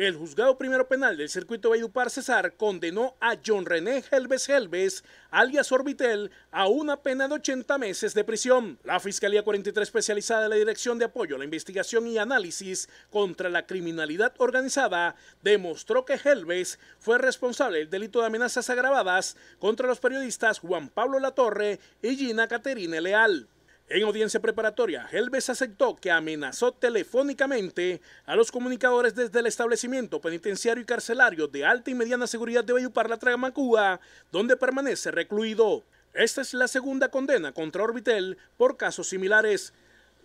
El juzgado primero penal del circuito Par César condenó a John René Helves Helves, alias Orbitel, a una pena de 80 meses de prisión. La Fiscalía 43 especializada de la Dirección de Apoyo a la Investigación y Análisis contra la Criminalidad Organizada demostró que Helves fue responsable del delito de amenazas agravadas contra los periodistas Juan Pablo Latorre y Gina Caterine Leal. En audiencia preparatoria, Helves aceptó que amenazó telefónicamente a los comunicadores desde el establecimiento penitenciario y carcelario de alta y mediana seguridad de Bayupar, La donde permanece recluido. Esta es la segunda condena contra Orbitel por casos similares.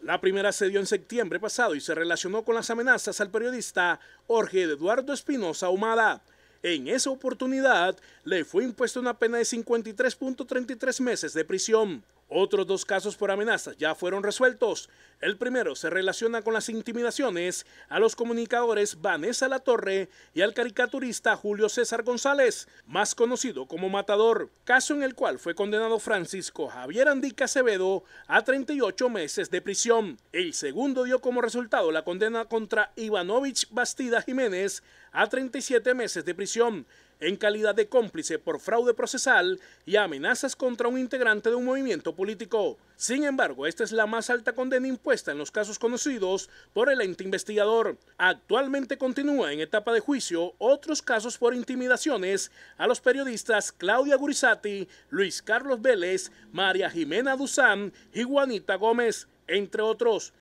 La primera se dio en septiembre pasado y se relacionó con las amenazas al periodista Jorge Eduardo Espinosa Humada. En esa oportunidad le fue impuesta una pena de 53.33 meses de prisión. Otros dos casos por amenazas ya fueron resueltos. El primero se relaciona con las intimidaciones a los comunicadores Vanessa Latorre y al caricaturista Julio César González, más conocido como Matador, caso en el cual fue condenado Francisco Javier Andica Acevedo a 38 meses de prisión. El segundo dio como resultado la condena contra Ivanovich Bastida Jiménez a 37 meses de prisión en calidad de cómplice por fraude procesal y amenazas contra un integrante de un movimiento político. Sin embargo, esta es la más alta condena impuesta en los casos conocidos por el ente investigador. Actualmente continúa en etapa de juicio otros casos por intimidaciones a los periodistas Claudia Gurizati, Luis Carlos Vélez, María Jimena Duzán y Juanita Gómez, entre otros.